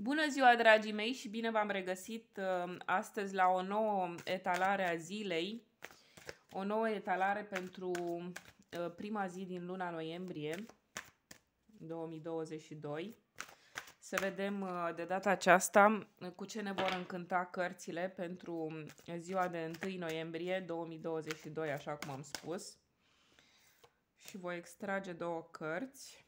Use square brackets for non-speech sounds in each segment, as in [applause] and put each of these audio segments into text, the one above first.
Bună ziua, dragii mei, și bine v-am regăsit uh, astăzi la o nouă etalare a zilei, o nouă etalare pentru uh, prima zi din luna noiembrie 2022. Să vedem uh, de data aceasta cu ce ne vor încânta cărțile pentru ziua de 1 noiembrie 2022, așa cum am spus. Și voi extrage două cărți.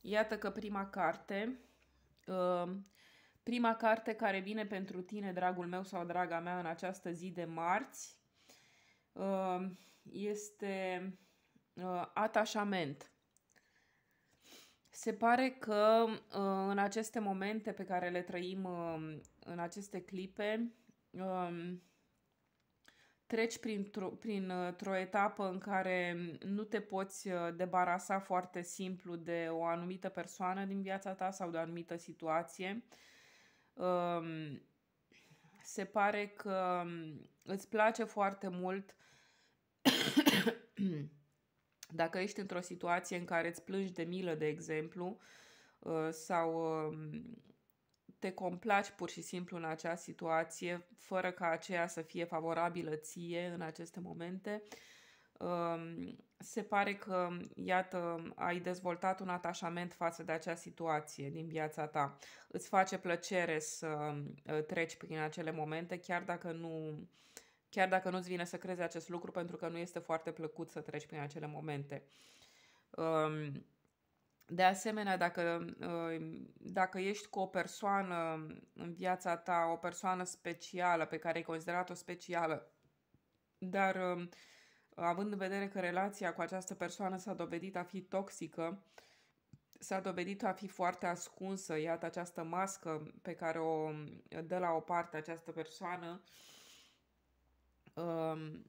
Iată că prima carte, uh, prima carte care vine pentru tine, dragul meu sau draga mea, în această zi de marți, uh, este uh, atașament. Se pare că în aceste momente pe care le trăim, în aceste clipe, treci printr-o, printr-o uh, etapă în care nu te poți uh, debarasa foarte simplu de o anumită persoană din viața ta sau de o anumită situație. Um, se pare că um, îți place foarte mult [coughs] dacă ești într-o situație în care îți plângi de milă, de exemplu, uh, sau um, te complaci pur și simplu în acea situație, fără ca aceea să fie favorabilă ție în aceste momente, um, se pare că, iată, ai dezvoltat un atașament față de acea situație din viața ta. Îți face plăcere să uh, treci prin acele momente, chiar dacă nu chiar dacă nu-ți vine să crezi acest lucru, pentru că nu este foarte plăcut să treci prin acele momente. Um, de asemenea, dacă, uh, dacă ești cu o persoană în viața ta, o persoană specială pe care ai considerat-o specială, dar um, având în vedere că relația cu această persoană s-a dovedit a fi toxică, s-a dovedit a fi foarte ascunsă, iată această mască pe care o dă la o parte această persoană, um,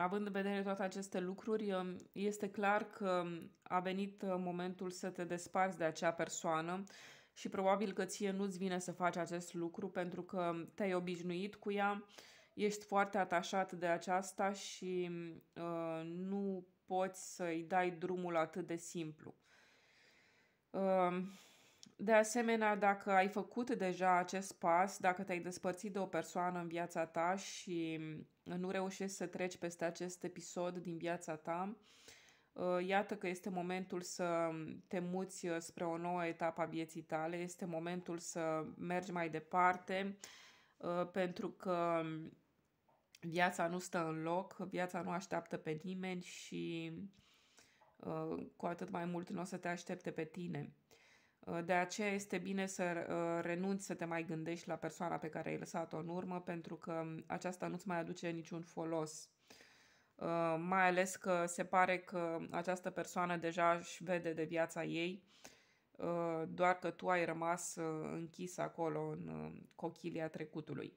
având în vedere toate aceste lucruri, um, este clar că um, a venit uh, momentul să te desparți de acea persoană și probabil că ție nu-ți vine să faci acest lucru pentru că um, te-ai obișnuit cu ea, ești foarte atașat de aceasta și uh, nu poți să-i dai drumul atât de simplu. Uh, de asemenea, dacă ai făcut deja acest pas, dacă te-ai despărțit de o persoană în viața ta și nu reușești să treci peste acest episod din viața ta, uh, iată că este momentul să te muți uh, spre o nouă etapă a vieții tale, este momentul să mergi mai departe, uh, pentru că um, viața nu stă în loc, viața nu așteaptă pe nimeni și cu atât mai mult nu o să te aștepte pe tine. Ă, de aceea este bine să ă, renunți să te mai gândești la persoana pe care ai lăsat-o în urmă, pentru că aceasta nu-ți mai aduce niciun folos. Ă, mai ales că se pare că această persoană deja își vede de viața ei, doar că tu ai rămas închis acolo în cochilia trecutului.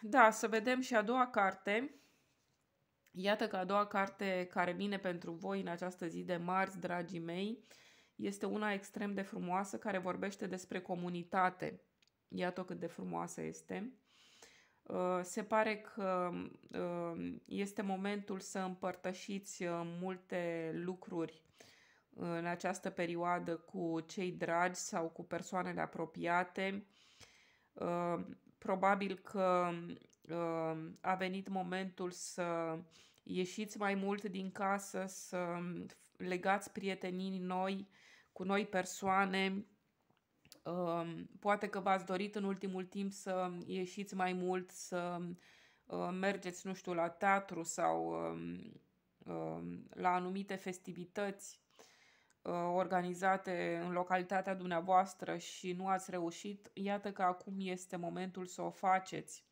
Da, să vedem și a doua carte. Iată că a doua carte care vine pentru voi în această zi de marți, dragii mei, este una extrem de frumoasă care vorbește despre comunitate. Iată cât de frumoasă este. Uh, se pare că uh, este momentul să împărtășiți uh, multe lucruri în această perioadă cu cei dragi sau cu persoanele apropiate. Probabil că Ehm, a venit momentul să ieșiți mai mult din casă, să mm, legați prietenii noi cu noi persoane. Ehm, poate că v-ați dorit în ultimul timp să ieșiți mai mult, să ehm, mergeți, nu știu, la teatru sau la anumite festivități organizate în localitatea dumneavoastră și nu ați reușit, iată că acum este momentul să o faceți.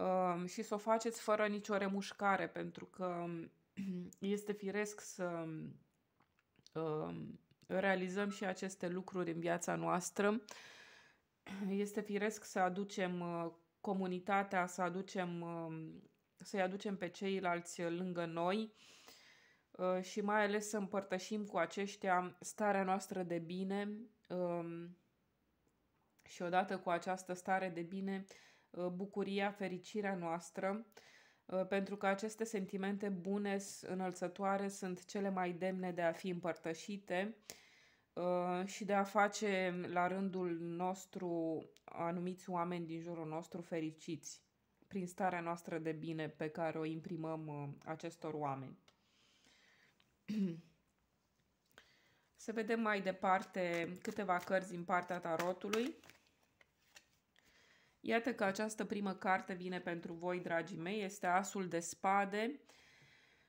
Um, și să o faceți fără nicio remușcare, pentru că [clears throat] este firesc să um, realizăm și aceste lucruri în viața noastră. [clears throat] Este firesc să aducem uh, comunitatea, să aducem, um, să-i aducem pe ceilalți lângă noi uh, și mai ales să împărtășim cu aceștia starea noastră de bine și odată cu această stare de bine Uh, bucuria, fericirea noastră, uh, pentru că aceste sentimente bune, înălțătoare, sunt cele mai demne de a fi împărtășite uh, și de a face la rândul nostru anumiți oameni din jurul nostru fericiți prin starea noastră de bine pe care o imprimăm acestor oameni. [clears throat] Să vedem mai departe câteva cărți din partea tarotului. Iată că această primă carte vine pentru voi, dragii mei, este Asul de spade.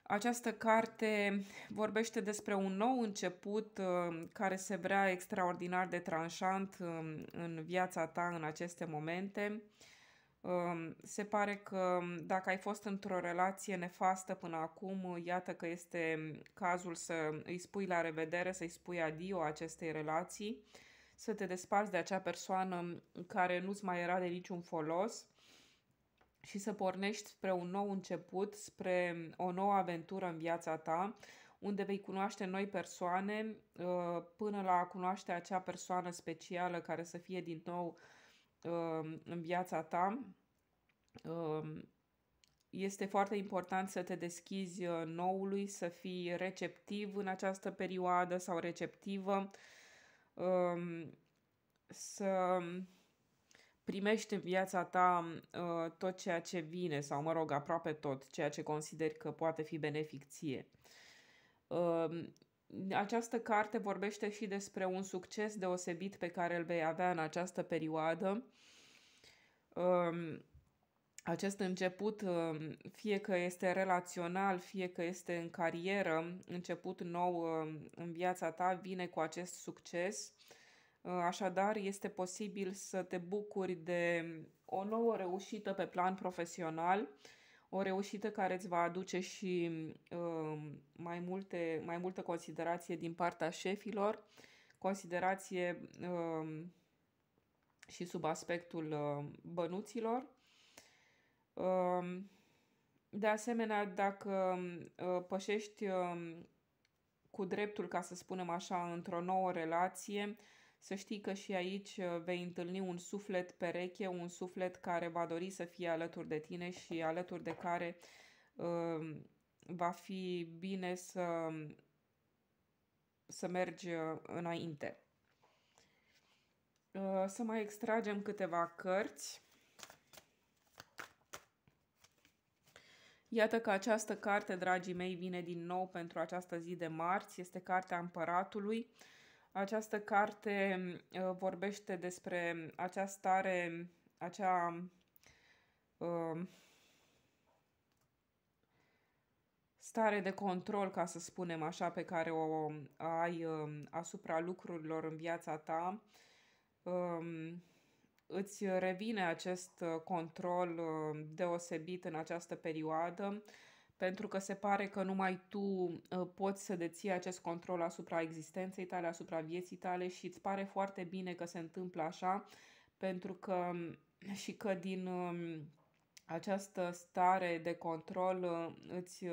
Această carte vorbește despre un nou început uh, care se vrea extraordinar de tranșant uh, în viața ta în aceste momente. Uh, se pare că dacă ai fost într-o relație nefastă până acum, iată că este cazul să îi spui la revedere, să-i spui adio acestei relații să te desparți de acea persoană care nu-ți mai era de niciun folos și să pornești spre un nou început, spre o nouă aventură în viața ta, unde vei cunoaște noi persoane uh, până la a cunoaște acea persoană specială care să fie din nou uh, în viața ta. Uh, este foarte important să te deschizi noului, să fii receptiv în această perioadă sau receptivă, um, să primești în viața ta uh, tot ceea ce vine, sau mă rog, aproape tot, ceea ce consideri că poate fi benefic ție. Um, această carte vorbește și despre un succes deosebit pe care îl vei avea în această perioadă. Um, acest început, um, fie că este relațional, fie că este în carieră, început nou um, în viața ta, vine cu acest succes. Uh, așadar, este posibil să te bucuri de o nouă reușită pe plan profesional, o reușită care îți va aduce și um, mai, multe, mai multă considerație din partea șefilor, considerație și sub aspectul bănuților Um, de asemenea, dacă uh, pășești um, cu dreptul, ca să spunem așa, într-o nouă relație, să știi că și aici uh, vei întâlni un suflet pereche, un suflet care va dori să fie alături de tine și alături de care um, va fi bine să, să mergi uh, înainte. să mai extragem câteva cărți. Iată că această carte, dragii mei, vine din nou pentru această zi de marți. Este Cartea Împăratului. Această carte uh, vorbește despre acea stare, acea uh, stare de control, ca să spunem așa, pe care o ai uh, asupra lucrurilor în viața ta. Um, îți revine acest uh, control uh, deosebit în această perioadă, pentru că se pare că numai tu uh, poți să deții acest control asupra existenței tale, asupra vieții tale și îți pare foarte bine că se întâmplă așa, pentru că și că din um, această stare de control îți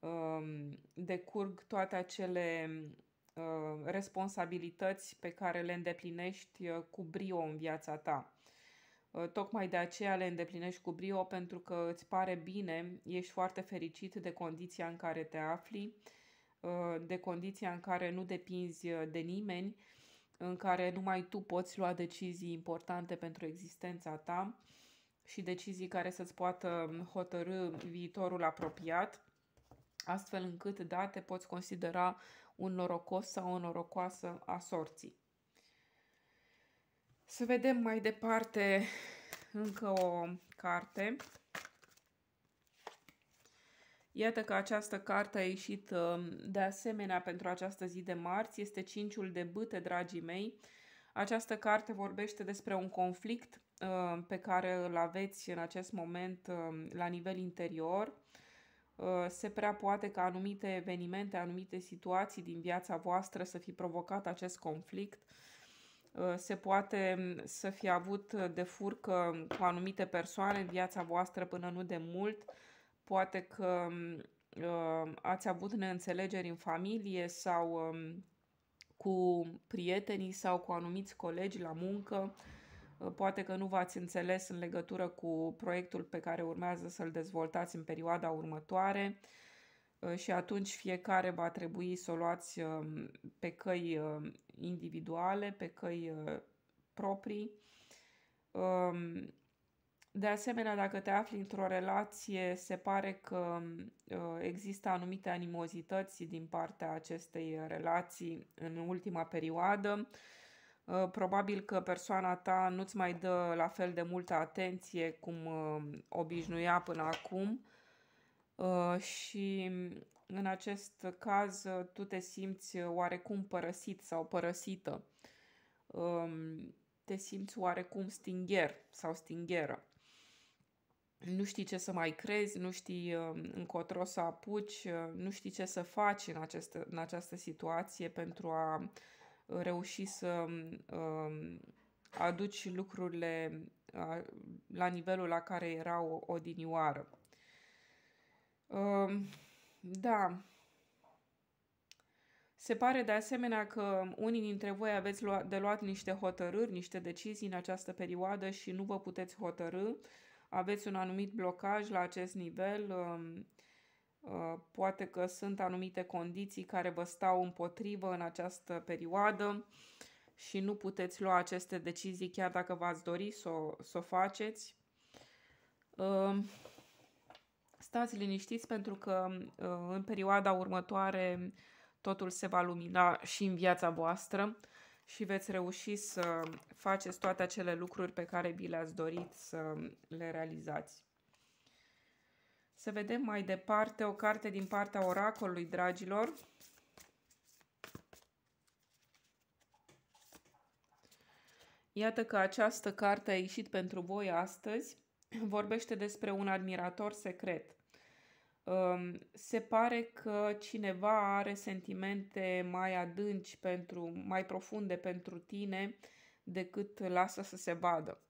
um, decurg toate acele Uh, responsabilități pe care le îndeplinești uh, cu brio în viața ta. Uh, tocmai de aceea le îndeplinești cu brio pentru că îți pare bine, ești foarte fericit de condiția în care te afli, de condiția în care nu depinzi de nimeni, în care numai tu poți lua decizii importante pentru existența ta și decizii care să-ți poată um, hotărâ viitorul apropiat, astfel încât, da, te poți considera un norocos sau o norocoasă a sorții. Să vedem mai departe încă o carte. Iată că această carte a ieșit um, de asemenea pentru această zi de marți. Este Cinciul de bâte, dragii mei. Această carte vorbește despre un conflict uh, pe care îl aveți în acest moment um, la nivel interior Uh, se prea poate ca anumite evenimente, anumite situații din viața voastră să fi provocat acest conflict. Uh, se poate um, să fi avut de furcă cu anumite persoane în viața voastră până nu de mult. Poate că um, uh, ați avut neînțelegeri în familie sau um, cu prietenii sau cu anumiți colegi la muncă poate că nu v-ați înțeles în legătură cu proiectul pe care urmează să-l dezvoltați în perioada următoare uh, și atunci fiecare va trebui să o luați uh, pe căi uh, individuale, pe căi proprii. Um, de asemenea, dacă te afli într-o relație, se pare că există anumite animozități din partea acestei relații în ultima perioadă Uh, probabil că persoana ta nu-ți mai dă la fel de multă atenție cum uh, obișnuia până acum uh, și mm, în acest caz tu te simți oarecum părăsit sau părăsită. Um, te simți oarecum stingher sau stingheră. Nu știi ce să mai crezi, nu știi încotro să apuci, nu știi ce să faci în, această, în această situație pentru a reuși să um, aduci lucrurile la nivelul la care erau odinioară. Um, da. Se pare de asemenea că unii dintre voi aveți de luat niște hotărâri, niște decizii în această perioadă și nu vă puteți hotărâ. Aveți un anumit blocaj la acest nivel. Um, Uh, poate că sunt anumite condiții care vă stau împotrivă în această perioadă și nu puteți lua aceste decizii chiar dacă v-ați dori să o, să o faceți. Uh, stați liniștiți pentru că uh, în perioada următoare totul se va lumina și în viața voastră și veți reuși să faceți toate acele lucruri pe care vi le-ați dorit să le realizați. Să vedem mai departe o carte din partea oracolului, dragilor. Iată că această carte a ieșit pentru voi astăzi. [clears throat] Vorbește despre un admirator secret. Um, se pare că cineva are sentimente mai adânci, pentru, mai profunde pentru tine decât lasă să se vadă.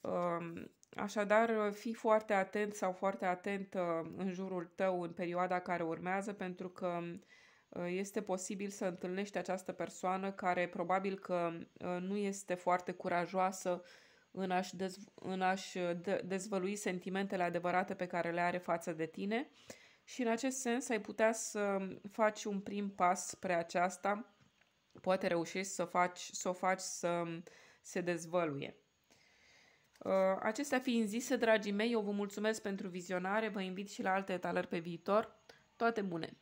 Um, Așadar, fii foarte atent sau foarte atent în jurul tău în perioada care urmează, pentru că ă, este posibil să întâlnești această persoană care probabil că ă, nu este foarte curajoasă în a-și, dezv- în a-și dezvălui sentimentele adevărate pe care le are față de tine și în acest sens ai putea să faci un prim pas spre aceasta, poate reușești să, faci, să o faci să se dezvăluie. Uh, acestea fiind zise, dragii mei, eu vă mulțumesc pentru vizionare, vă invit și la alte etalări pe viitor. Toate bune!